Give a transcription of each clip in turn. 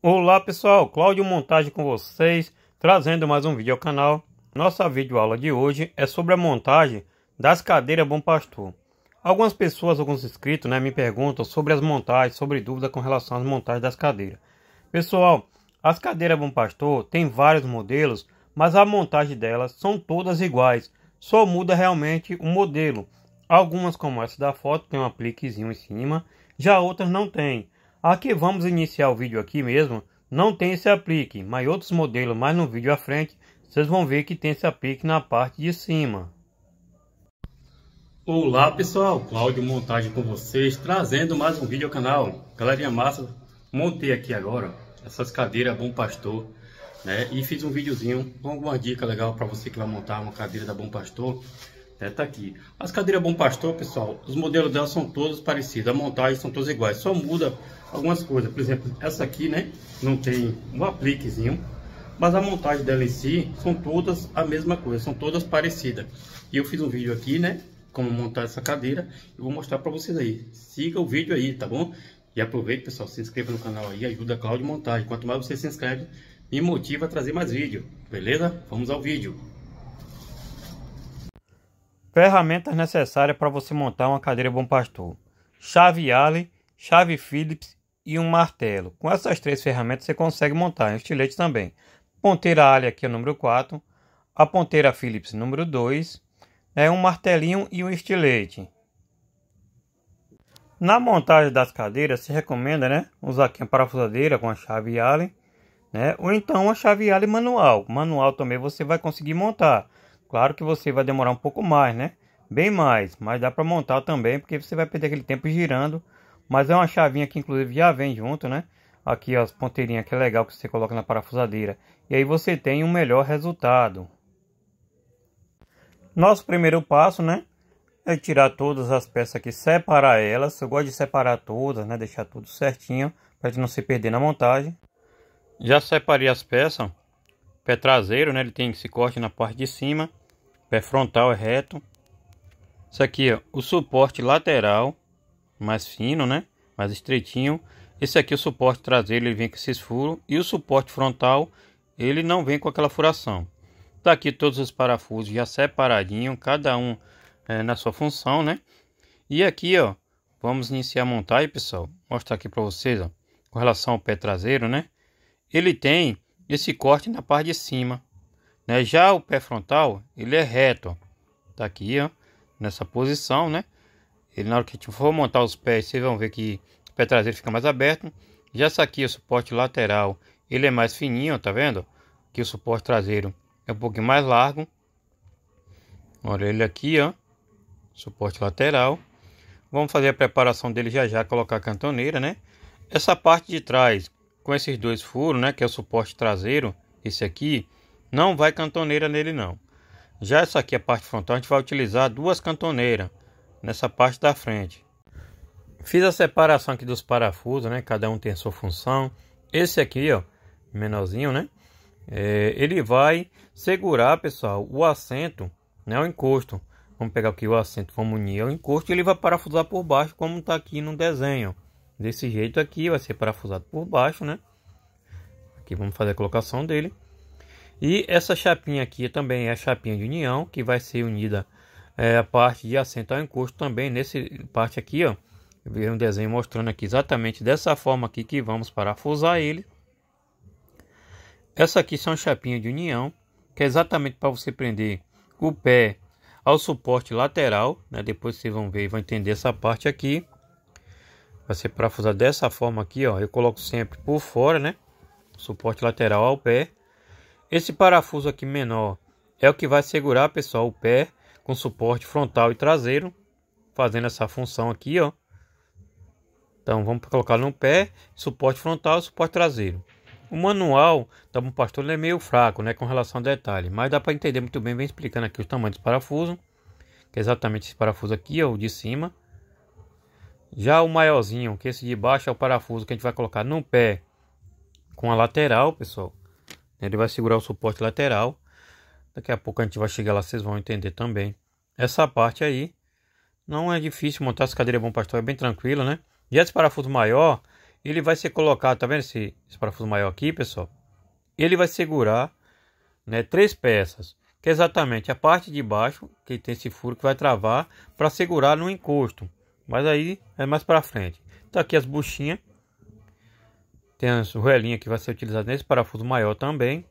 Olá pessoal, Cláudio Montagem com vocês, trazendo mais um vídeo ao canal. Nossa videoaula de hoje é sobre a montagem das cadeiras Bom Pastor. Algumas pessoas, alguns inscritos né, me perguntam sobre as montagens, sobre dúvida com relação às montagens das cadeiras. Pessoal, as cadeiras Bom Pastor tem vários modelos, mas a montagem delas são todas iguais, só muda realmente o modelo. Algumas como essa da foto tem um apliquezinho em cima, já outras não tem. Aqui vamos iniciar o vídeo aqui mesmo, não tem esse aplique, mas outros modelos mais no vídeo à frente, vocês vão ver que tem esse aplique na parte de cima. Olá pessoal, Cláudio Montagem com vocês, trazendo mais um vídeo ao canal. Galerinha massa, montei aqui agora essas cadeiras Bom Pastor, né? E fiz um videozinho com alguma dica legal para você que vai montar uma cadeira da Bom Pastor. É tá aqui. As cadeiras Bom Pastor, pessoal, os modelos delas são todos parecidos, a montagem são todas iguais, só muda algumas coisas. Por exemplo, essa aqui, né, não tem um apliquezinho, mas a montagem dela em si são todas a mesma coisa, são todas parecidas. E eu fiz um vídeo aqui, né, como montar essa cadeira, eu vou mostrar para vocês aí. Siga o vídeo aí, tá bom? E aproveita, pessoal, se inscreva no canal aí, ajuda a Cláudio Montagem. Quanto mais você se inscreve, me motiva a trazer mais vídeo, beleza? Vamos ao vídeo. Ferramentas necessárias para você montar uma cadeira Bom Pastor: chave Allen, chave Phillips e um martelo. Com essas três ferramentas você consegue montar um estilete também. Ponteira Allen aqui é o número 4, a ponteira Phillips número 2, é um martelinho e um estilete. Na montagem das cadeiras se recomenda, né, usar aqui a parafusadeira com a chave Allen, né, ou então a chave Allen manual. Manual também você vai conseguir montar Claro que você vai demorar um pouco mais, né? Bem mais, mas dá para montar também, porque você vai perder aquele tempo girando. Mas é uma chavinha que inclusive já vem junto, né? Aqui ó, as ponteirinhas que é legal que você coloca na parafusadeira. E aí você tem um melhor resultado. Nosso primeiro passo, né? É tirar todas as peças aqui, separar elas. Eu gosto de separar todas, né? Deixar tudo certinho, para não se perder na montagem. Já separei as peças, Pé traseiro, né? Ele tem esse corte na parte de cima. Pé frontal é reto. Isso aqui, ó, o suporte lateral, mais fino, né? Mais estreitinho. Esse aqui, o suporte traseiro, ele vem com esses furos. E o suporte frontal, ele não vem com aquela furação. Tá aqui todos os parafusos já separadinho, cada um é, na sua função, né? E aqui, ó, vamos iniciar a montagem, pessoal. Mostrar aqui para vocês, ó, com relação ao pé traseiro, né? Ele tem esse corte na parte de cima. Né? Já o pé frontal, ele é reto, tá aqui, ó, nessa posição, né? Ele na hora que a gente for montar os pés, vocês vão ver que o pé traseiro fica mais aberto. Já essa aqui, o suporte lateral, ele é mais fininho, tá vendo? Que o suporte traseiro é um pouquinho mais largo. Olha ele aqui, ó, suporte lateral. Vamos fazer a preparação dele já já, colocar a cantoneira, né? Essa parte de trás, com esses dois furos, né, que é o suporte traseiro, esse aqui, não vai cantoneira nele não. Já essa aqui, a parte frontal, a gente vai utilizar duas cantoneiras nessa parte da frente. Fiz a separação aqui dos parafusos, né, cada um tem sua função. Esse aqui, ó, menorzinho, né, é, ele vai segurar, pessoal, o assento, né, o encosto. Vamos pegar aqui o assento, vamos unir o encosto e ele vai parafusar por baixo, como está aqui no desenho, ó desse jeito aqui, vai ser parafusado por baixo, né? Aqui vamos fazer a colocação dele. E essa chapinha aqui também é a chapinha de união, que vai ser unida é, a parte de assento ao encosto também, nesse parte aqui, ó. Veio um desenho mostrando aqui exatamente dessa forma aqui que vamos parafusar ele. Essa aqui são chapinha de união, que é exatamente para você prender o pé ao suporte lateral, né? Depois vocês vão ver e vão entender essa parte aqui. Vai ser parafusado dessa forma aqui, ó. Eu coloco sempre por fora, né? Suporte lateral ao pé. Esse parafuso aqui menor é o que vai segurar, pessoal, o pé com suporte frontal e traseiro. Fazendo essa função aqui, ó. Então, vamos colocar no pé, suporte frontal, suporte traseiro. O manual da tá, um pastor é meio fraco, né, com relação a detalhe, mas dá para entender muito bem, vem explicando aqui os tamanhos do parafuso, que é exatamente esse parafuso aqui, ó, o de cima, já o maiorzinho, que esse de baixo é o parafuso que a gente vai colocar no pé com a lateral, pessoal. Ele vai segurar o suporte lateral. Daqui a pouco a gente vai chegar lá, vocês vão entender também. Essa parte aí não é difícil montar essa cadeira é bom pastor, é bem tranquilo, né? E esse parafuso maior, ele vai ser colocado, tá vendo esse, esse parafuso maior aqui, pessoal? Ele vai segurar, né, três peças, que é exatamente a parte de baixo, que tem esse furo que vai travar para segurar no encosto. Mas aí é mais para frente. Tá aqui as buchinhas. Tem as roelinhas que vai ser utilizado nesse parafuso maior também.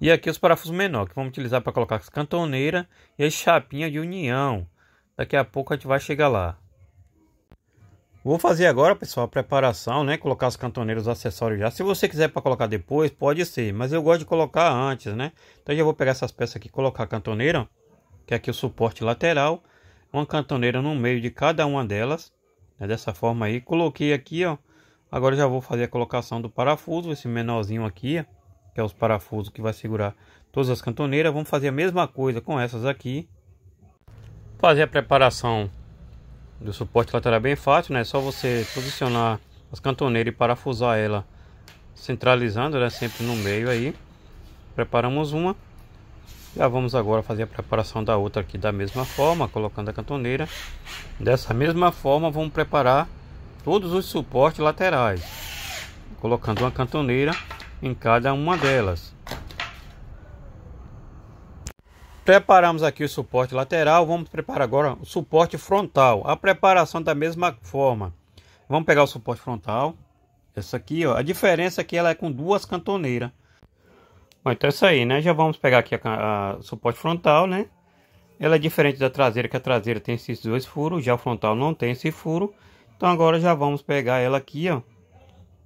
E aqui os parafusos menores, que vamos utilizar para colocar as cantoneiras e as chapinhas de união. Daqui a pouco a gente vai chegar lá. Vou fazer agora, pessoal, a preparação, né? Colocar as cantoneiras, os acessórios já. Se você quiser para colocar depois, pode ser. Mas eu gosto de colocar antes, né? Então já vou pegar essas peças aqui, colocar a cantoneira, que é aqui o suporte lateral uma cantoneira no meio de cada uma delas, né, dessa forma aí. Coloquei aqui, ó. Agora já vou fazer a colocação do parafuso, esse menorzinho aqui, ó, que é os parafusos que vai segurar todas as cantoneiras. Vamos fazer a mesma coisa com essas aqui. Fazer a preparação do suporte lateral é bem fácil, né? É só você posicionar as cantoneiras e parafusar ela centralizando, né? Sempre no meio aí. Preparamos uma. Já vamos agora fazer a preparação da outra aqui da mesma forma, colocando a cantoneira. Dessa mesma forma, vamos preparar todos os suportes laterais, colocando uma cantoneira em cada uma delas. Preparamos aqui o suporte lateral, vamos preparar agora o suporte frontal. A preparação da mesma forma. Vamos pegar o suporte frontal, essa aqui, ó. A diferença é que ela é com duas cantoneiras. Bom, então é isso aí, né? Já vamos pegar aqui o suporte frontal, né? Ela é diferente da traseira, que a traseira tem esses dois furos, já o frontal não tem esse furo. Então agora já vamos pegar ela aqui, ó,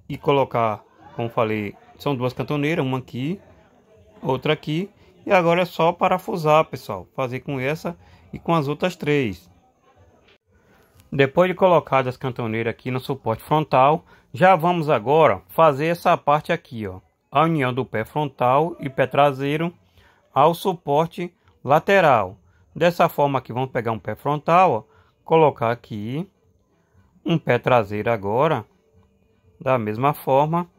e colocar, como falei, são duas cantoneiras, uma aqui, outra aqui. E agora é só parafusar, pessoal, fazer com essa e com as outras três. Depois de colocadas as cantoneiras aqui no suporte frontal, já vamos agora fazer essa parte aqui, ó a união do pé frontal e pé traseiro ao suporte lateral. Dessa forma aqui, vamos pegar um pé frontal, ó, colocar aqui, um pé traseiro agora, da mesma forma.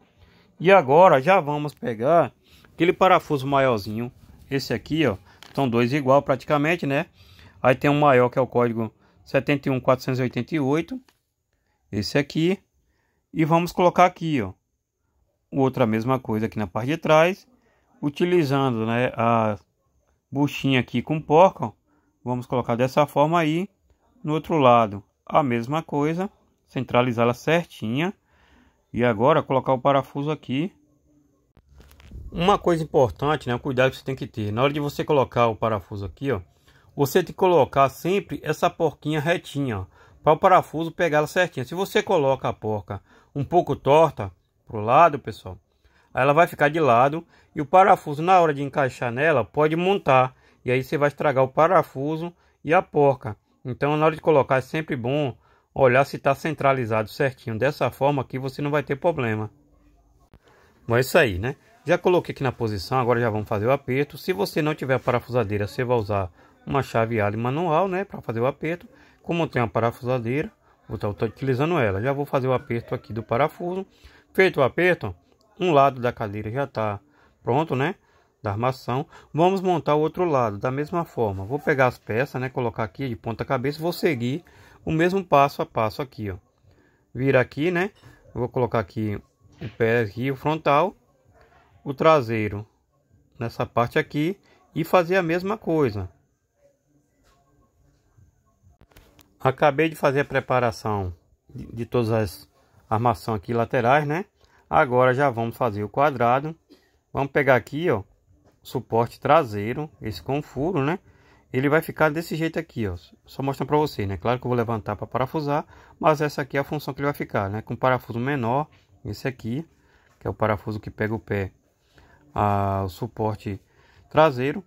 E agora já vamos pegar aquele parafuso maiorzinho, esse aqui, ó, são dois igual praticamente, né? Aí tem um maior que é o código 71488, esse aqui, e vamos colocar aqui, ó, o outro a mesma coisa aqui na parte de trás. Utilizando né, a buchinha aqui com porca, vamos colocar dessa forma aí. No outro lado, a mesma coisa, centralizá-la certinha. E agora, colocar o parafuso aqui. Uma coisa importante, né, o cuidado que você tem que ter. Na hora de você colocar o parafuso aqui, ó, você tem que colocar sempre essa porquinha retinha, para o parafuso pegá-la certinha. Se você coloca a porca um pouco torta, pro lado, pessoal, aí ela vai ficar de lado e o parafuso na hora de encaixar nela pode montar e aí você vai estragar o parafuso e a porca. Então na hora de colocar é sempre bom olhar se está centralizado certinho. Dessa forma aqui você não vai ter problema. Bom, é isso aí, né? Já coloquei aqui na posição, agora já vamos fazer o aperto. Se você não tiver parafusadeira, você vai usar uma chave Allen manual, né? Para fazer o aperto. Como eu tenho a parafusadeira, vou estar tá utilizando ela. Já vou fazer o aperto aqui do parafuso. Feito o aperto, um lado da cadeira já está pronto, né? Da armação. Vamos montar o outro lado da mesma forma. Vou pegar as peças, né? Colocar aqui de ponta cabeça. Vou seguir o mesmo passo a passo aqui, ó. Vira aqui, né? Vou colocar aqui o pé aqui, o frontal, o traseiro nessa parte aqui e fazer a mesma coisa. Acabei de fazer a preparação de, de todas as armação aqui laterais, né? Agora já vamos fazer o quadrado. Vamos pegar aqui, ó, suporte traseiro, esse com furo, né? Ele vai ficar desse jeito aqui, ó. Só mostrar para você, né? Claro que eu vou levantar para parafusar, mas essa aqui é a função que ele vai ficar, né? Com parafuso menor, esse aqui, que é o parafuso que pega o pé, ao o suporte traseiro.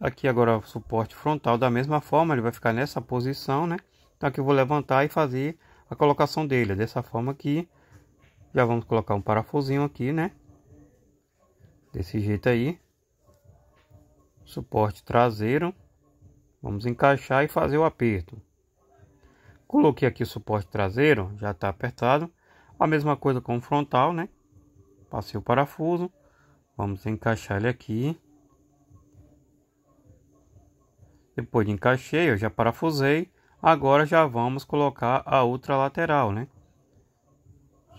Aqui agora o suporte frontal da mesma forma, ele vai ficar nessa posição, né? Então aqui eu vou levantar e fazer a colocação dele. É dessa forma aqui já vamos colocar um parafusinho aqui, né? Desse jeito aí. Suporte traseiro. Vamos encaixar e fazer o aperto. Coloquei aqui o suporte traseiro, já está apertado. A mesma coisa com o frontal, né? Passei o parafuso. Vamos encaixar ele aqui. Depois de encaixei, eu já parafusei. Agora já vamos colocar a outra lateral, né?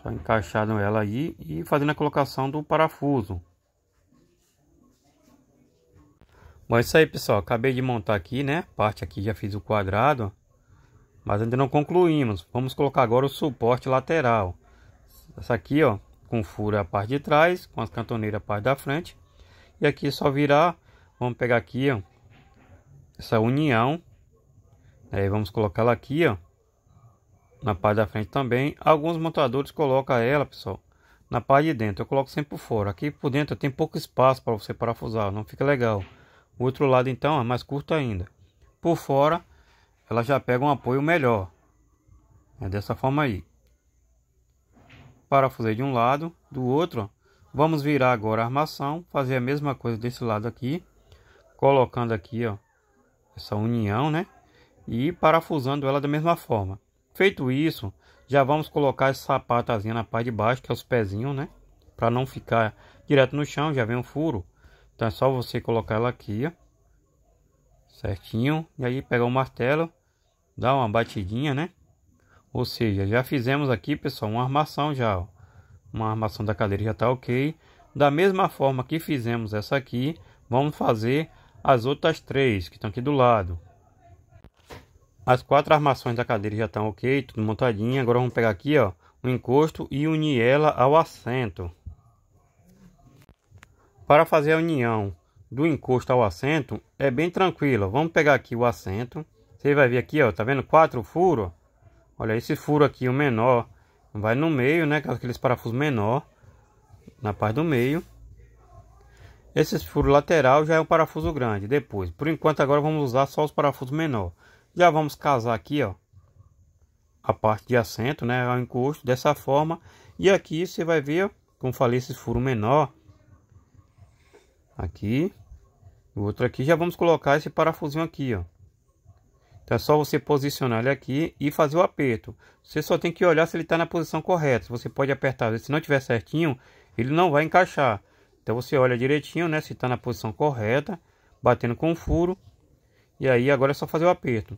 Só encaixando ela aí e fazendo a colocação do parafuso. Bom, é isso aí, pessoal. Acabei de montar aqui, né? Parte aqui já fiz o quadrado, mas ainda não concluímos. Vamos colocar agora o suporte lateral. Essa aqui, ó, com furo a parte de trás, com as cantoneiras a parte da frente. E aqui é só virar, vamos pegar aqui, ó, essa união Aí vamos colocá-la aqui, ó. Na parte da frente também. Alguns montadores colocam ela, pessoal, na parte de dentro. Eu coloco sempre por fora. Aqui por dentro tem pouco espaço para você parafusar, não fica legal. O outro lado então é mais curto ainda. Por fora, ela já pega um apoio melhor. É dessa forma aí. Parafusei de um lado, do outro, Vamos virar agora a armação, fazer a mesma coisa desse lado aqui, colocando aqui, ó, essa união, né? e parafusando ela da mesma forma. Feito isso, já vamos colocar esse sapatazinho na parte de baixo, que é os pezinhos, né? Para não ficar direto no chão, já vem um furo. Então é só você colocar ela aqui, ó. Certinho. E aí pegar o martelo, dar uma batidinha, né? Ou seja, já fizemos aqui, pessoal, uma armação já, ó. Uma armação da cadeira já tá ok. Da mesma forma que fizemos essa aqui, vamos fazer as outras três que estão aqui do lado. As quatro armações da cadeira já estão ok, tudo montadinho. Agora vamos pegar aqui, ó, o encosto e unir ela ao assento. Para fazer a união do encosto ao assento, é bem tranquilo. Vamos pegar aqui o assento. Você vai ver aqui, ó, tá vendo? Quatro furos. Olha, esse furo aqui, o menor, vai no meio, né? Aqueles parafusos menor, na parte do meio. Esses furos lateral já é um parafuso grande. Depois, por enquanto, agora vamos usar só os parafusos menor. Já vamos casar aqui, ó, a parte de assento, né, ao encosto, dessa forma. E aqui você vai ver, ó, como falei, esse furo menor. Aqui, o outro aqui. Já vamos colocar esse parafusinho aqui, ó. Então é só você posicionar ele aqui e fazer o aperto. Você só tem que olhar se ele está na posição correta. Você pode apertar, se não tiver certinho, ele não vai encaixar. Então você olha direitinho, né, se está na posição correta, batendo com o furo. E aí agora é só fazer o aperto.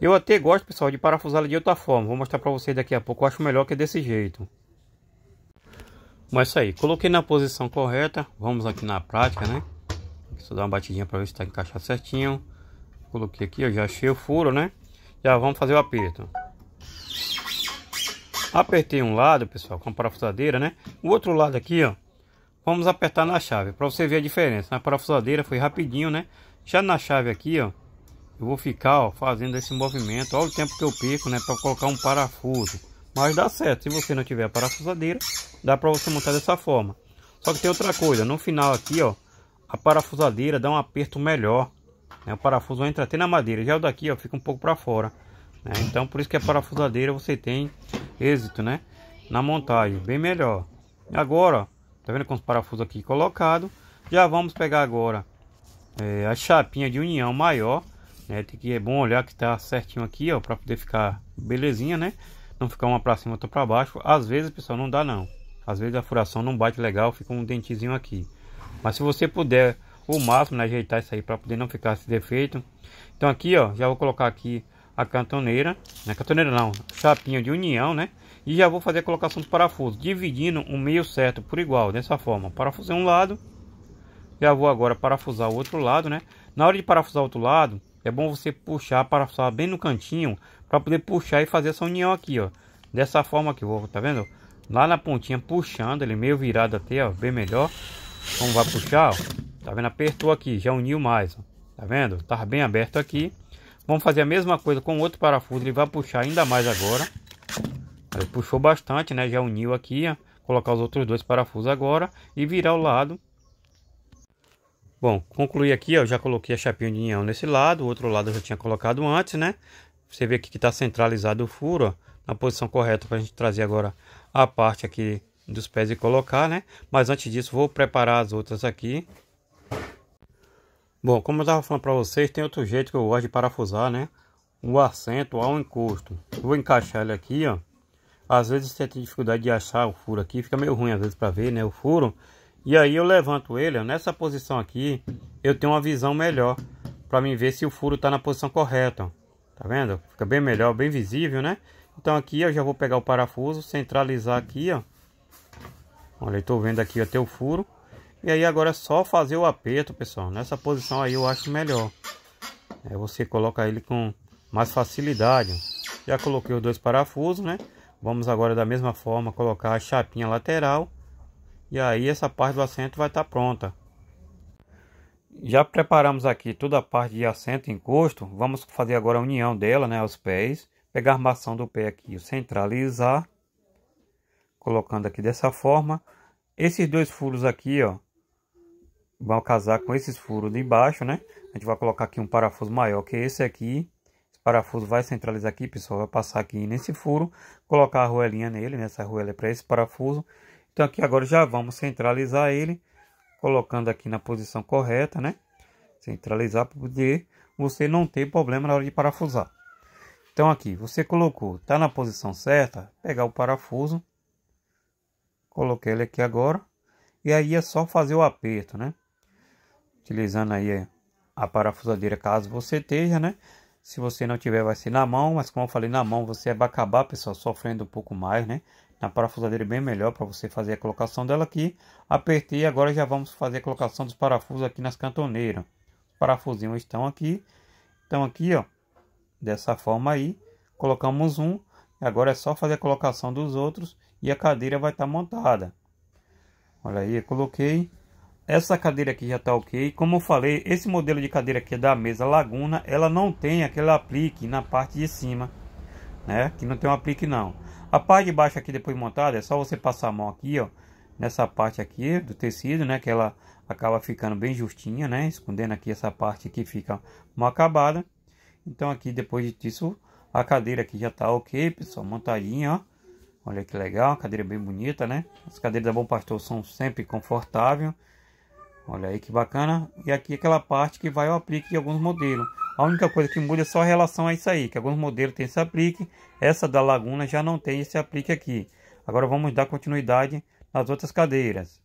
Eu até gosto, pessoal, de parafusá-la de outra forma. Vou mostrar para vocês daqui a pouco. Eu acho melhor que é desse jeito. Mas é isso aí. Coloquei na posição correta. Vamos aqui na prática, né? Só dar uma batidinha para ver se está encaixado certinho. Coloquei aqui, eu já achei o furo, né? Já vamos fazer o aperto. Apertei um lado, pessoal, com a parafusadeira, né? O outro lado aqui, ó. Vamos apertar na chave, para você ver a diferença. Na parafusadeira foi rapidinho, né? Já na chave aqui, ó eu vou ficar ó, fazendo esse movimento olha o tempo que eu perco né para colocar um parafuso mas dá certo se você não tiver parafusadeira dá para você montar dessa forma só que tem outra coisa no final aqui ó a parafusadeira dá um aperto melhor né? o parafuso entra até na madeira já o daqui ó fica um pouco para fora né? então por isso que a parafusadeira você tem êxito né na montagem bem melhor e agora ó, tá vendo com os parafusos aqui colocado já vamos pegar agora é, a chapinha de união maior é Tem que é bom olhar que tá certinho aqui, ó, para poder ficar belezinha, né? Não ficar uma para cima, outra para baixo. Às vezes, pessoal, não dá não. Às vezes a furação não bate legal, fica um dentezinho aqui. Mas se você puder o máximo, né, ajeitar isso aí para poder não ficar esse defeito. Então aqui, ó, já vou colocar aqui a cantoneira, né? Cantoneira não, chapinha de união, né? E já vou fazer a colocação dos parafusos, dividindo o meio certo por igual, dessa forma. Parafusei é um lado, já vou agora parafusar o outro lado, né? Na hora de parafusar o outro lado, é bom você puxar para passar bem no cantinho para poder puxar e fazer essa união aqui, ó. Dessa forma aqui, vou, tá vendo? Lá na pontinha puxando, ele meio virado até, ó, bem melhor. Como vai puxar, ó, tá vendo? Apertou aqui, já uniu mais, ó, tá vendo? Tá bem aberto aqui. Vamos fazer a mesma coisa com outro parafuso, ele vai puxar ainda mais agora. Ele puxou bastante, né? Já uniu aqui, ó. Colocar os outros dois parafusos agora e virar o lado Bom, concluí aqui, ó, eu já coloquei a chapinha de união nesse lado, o outro lado eu já tinha colocado antes, né? Você vê aqui que está centralizado o furo, ó, na posição correta para a gente trazer agora a parte aqui dos pés e colocar, né? Mas antes disso, vou preparar as outras aqui. Bom, como eu estava falando para vocês, tem outro jeito que eu gosto de parafusar, né? O assento ao encosto. Vou encaixar ele aqui, ó. Às vezes você tem dificuldade de achar o furo aqui, fica meio ruim às vezes para ver, né? O furo. E aí eu levanto ele, nessa posição aqui, eu tenho uma visão melhor para mim ver se o furo está na posição correta. Tá vendo? Fica bem melhor, bem visível, né? Então aqui eu já vou pegar o parafuso, centralizar aqui, ó. Olha, eu tô vendo aqui até o furo. E aí agora é só fazer o aperto, pessoal. Nessa posição aí eu acho melhor. É, você coloca ele com mais facilidade. Já coloquei os dois parafusos, né? Vamos agora da mesma forma colocar a chapinha lateral e aí essa parte do assento vai estar tá pronta. Já preparamos aqui toda a parte de assento e encosto, vamos fazer agora a união dela, né, aos pés. Pegar a armação do pé aqui, centralizar, colocando aqui dessa forma. Esses dois furos aqui, ó, vão casar com esses furos de baixo, né? A gente vai colocar aqui um parafuso maior que esse aqui. Esse parafuso vai centralizar aqui, pessoal, vai passar aqui nesse furo, colocar a arruelinha nele, nessa né? arruela é para esse parafuso então aqui agora já vamos centralizar ele, colocando aqui na posição correta, né? Centralizar para poder você não ter problema na hora de parafusar. Então aqui, você colocou, tá na posição certa, pegar o parafuso, coloquei ele aqui agora, e aí é só fazer o aperto, né? Utilizando aí é, a parafusadeira caso você esteja, né? Se você não tiver, vai ser na mão, mas como eu falei, na mão você vai é acabar, pessoal, sofrendo um pouco mais, né? na parafusadeira é bem melhor para você fazer a colocação dela aqui. Apertei agora já vamos fazer a colocação dos parafusos aqui nas cantoneiras. Os parafusinhos estão aqui, estão aqui ó, dessa forma aí. Colocamos um, agora é só fazer a colocação dos outros e a cadeira vai estar tá montada. Olha aí, eu coloquei. Essa cadeira aqui já está ok. Como eu falei, esse modelo de cadeira aqui é da mesa Laguna, ela não tem aquele aplique na parte de cima, né? Que não tem um aplique não. A parte de baixo aqui depois montada, é só você passar a mão aqui, ó, nessa parte aqui do tecido, né, que ela acaba ficando bem justinha, né, escondendo aqui essa parte que fica mal acabada. Então aqui depois disso, a cadeira aqui já tá ok, pessoal, montadinha, ó. Olha que legal, cadeira bem bonita, né? As cadeiras da Bom Pastor são sempre confortáveis. Olha aí que bacana. E aqui é aquela parte que vai o aplique de alguns modelos. A única coisa que muda é só a relação a isso aí, que alguns modelos têm esse aplique, essa da Laguna já não tem esse aplique aqui. Agora vamos dar continuidade nas outras cadeiras.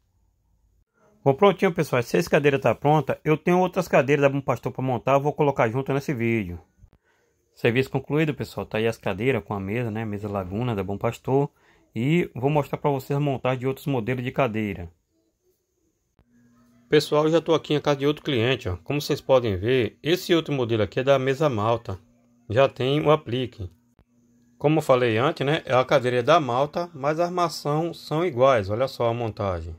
Bom, prontinho pessoal, se essa cadeira está pronta, eu tenho outras cadeiras da Bom Pastor para montar, vou colocar junto nesse vídeo. Serviço concluído pessoal, tá aí as cadeiras com a mesa, né, mesa Laguna da Bom Pastor. E vou mostrar para vocês montar de outros modelos de cadeira. Pessoal, já estou aqui em casa de outro cliente, ó. como vocês podem ver, esse outro modelo aqui é da mesa malta, já tem o aplique. Como eu falei antes, né, é a cadeira é da malta, mas a armação são iguais, olha só a montagem.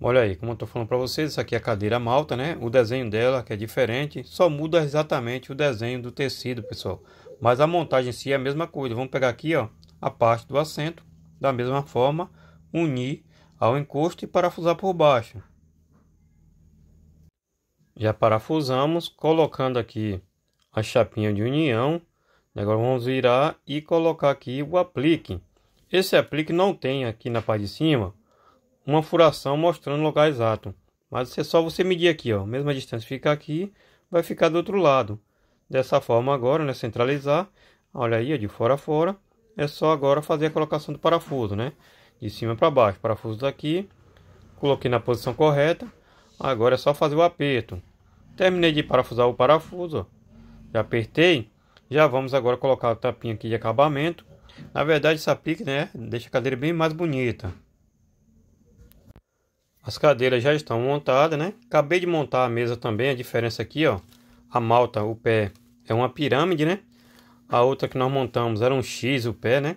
Olha aí, como eu estou falando para vocês, isso aqui é a cadeira malta, né? O desenho dela que é diferente, só muda exatamente o desenho do tecido, pessoal. Mas a montagem em si é a mesma coisa. Vamos pegar aqui, ó, a parte do assento, da mesma forma, unir ao encosto e parafusar por baixo. Já parafusamos, colocando aqui a chapinha de união. Agora vamos virar e colocar aqui o aplique. Esse aplique não tem aqui na parte de cima uma furação mostrando o lugar exato. Mas é só você medir aqui, ó. Mesma distância fica aqui, vai ficar do outro lado. Dessa forma agora, né, centralizar. Olha aí, ó, de fora a fora. É só agora fazer a colocação do parafuso, né? de cima para baixo. Parafuso daqui, coloquei na posição correta. Agora é só fazer o aperto. Terminei de parafusar o parafuso, já apertei. Já vamos agora colocar o tapinha aqui de acabamento. Na verdade, essa pique, né, deixa a cadeira bem mais bonita. As cadeiras já estão montadas, né? Acabei de montar a mesa também, a diferença aqui, ó. A malta, o pé é uma pirâmide, né? A outra que nós montamos era um X o pé, né?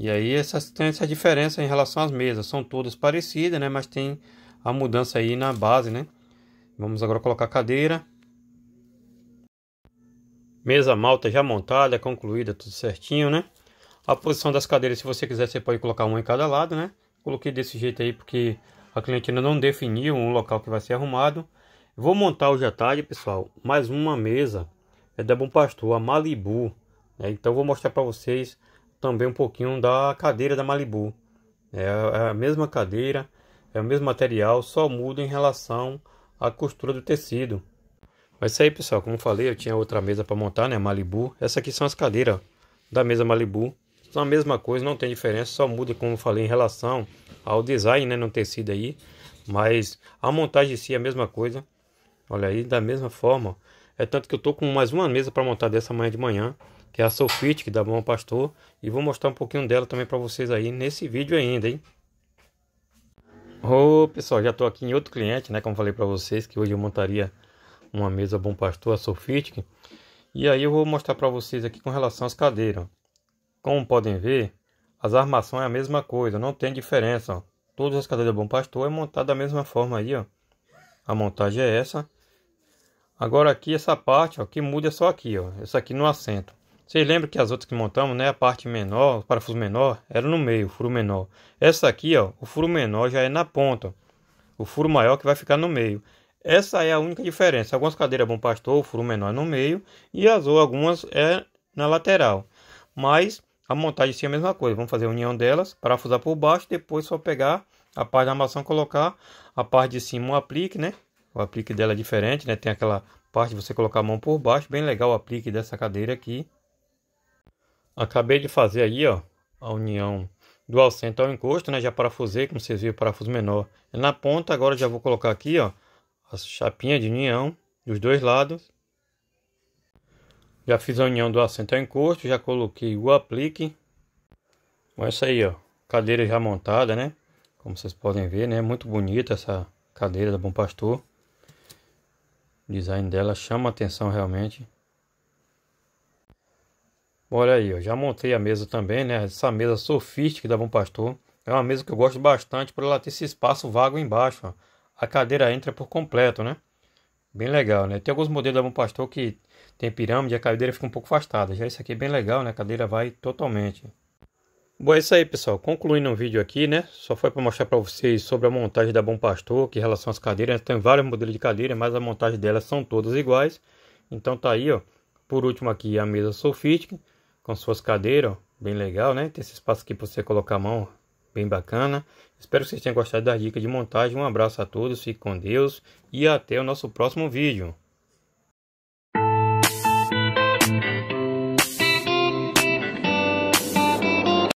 E aí essas, tem essa diferença em relação às mesas. São todas parecidas, né? Mas tem a mudança aí na base, né? Vamos agora colocar a cadeira. Mesa malta já montada, concluída, tudo certinho, né? A posição das cadeiras, se você quiser, você pode colocar uma em cada lado, né? Coloquei desse jeito aí porque a cliente ainda não definiu um local que vai ser arrumado. Vou montar hoje à tarde, pessoal, mais uma mesa. É da Bom Pastor, a Malibu. Né? Então vou mostrar para vocês também um pouquinho da cadeira da Malibu. É, é a mesma cadeira, é o mesmo material, só muda em relação à costura do tecido. Mas isso aí, pessoal, como falei, eu tinha outra mesa para montar, né, Malibu. Essa aqui são as cadeiras da mesa Malibu. São a mesma coisa, não tem diferença, só muda, como falei, em relação ao design, né, no tecido aí. Mas a montagem em si é a mesma coisa. Olha aí, da mesma forma. É tanto que eu tô com mais uma mesa para montar dessa manhã de manhã que é a Sulfite, da Bom Pastor, e vou mostrar um pouquinho dela também para vocês aí nesse vídeo ainda, hein? Ô, oh, pessoal, já estou aqui em outro cliente, né, como falei para vocês, que hoje eu montaria uma mesa Bom Pastor, a Sulfite, e aí eu vou mostrar para vocês aqui com relação às cadeiras. Como podem ver, as armações é a mesma coisa, não tem diferença, ó. Todas as cadeiras Bom Pastor é montada da mesma forma aí, ó. A montagem é essa. Agora aqui, essa parte, ó, que muda é só aqui, ó. Essa aqui no assento. Vocês lembram que as outras que montamos, né? A parte menor, o parafuso menor, era no meio, o furo menor. Essa aqui, ó, o furo menor já é na ponta. O furo maior que vai ficar no meio. Essa é a única diferença. Algumas cadeiras é Bom Pastor, o furo menor é no meio e as ou algumas é na lateral. Mas a montagem sim é a mesma coisa. Vamos fazer a união delas, parafusar por baixo, depois só pegar a parte da armação, colocar a parte de cima o aplique, né? O aplique dela é diferente, né? Tem aquela parte de você colocar a mão por baixo, bem legal o aplique dessa cadeira aqui. Acabei de fazer aí, ó, a união do assento ao encosto, né? Já parafusei, como vocês viram, parafuso menor na ponta. Agora já vou colocar aqui, ó, a chapinha de união dos dois lados. Já fiz a união do assento ao encosto, já coloquei o aplique. Com essa aí, ó, cadeira já montada, né? Como vocês podem ver, né? Muito bonita essa cadeira da Bom Pastor. O design dela chama atenção realmente. Olha aí, eu já montei a mesa também, né? Essa mesa sofística da Bom Pastor. É uma mesa que eu gosto bastante por ela ter esse espaço vago embaixo. Ó. A cadeira entra por completo, né? Bem legal, né? Tem alguns modelos da Bom Pastor que tem pirâmide e a cadeira fica um pouco afastada. Já esse aqui é bem legal, né? A cadeira vai totalmente. Bom, é isso aí, pessoal. Concluindo o vídeo aqui, né? Só foi para mostrar para vocês sobre a montagem da Bom Pastor, que em relação às cadeiras, tem vários modelos de cadeira, mas a montagem delas são todas iguais. Então tá aí, ó. Por último aqui a mesa sofística com suas cadeiras, bem legal, né? Tem esse espaço aqui para você colocar a mão, bem bacana. Espero que vocês tenham gostado das dicas de montagem. Um abraço a todos, fique com Deus e até o nosso próximo vídeo.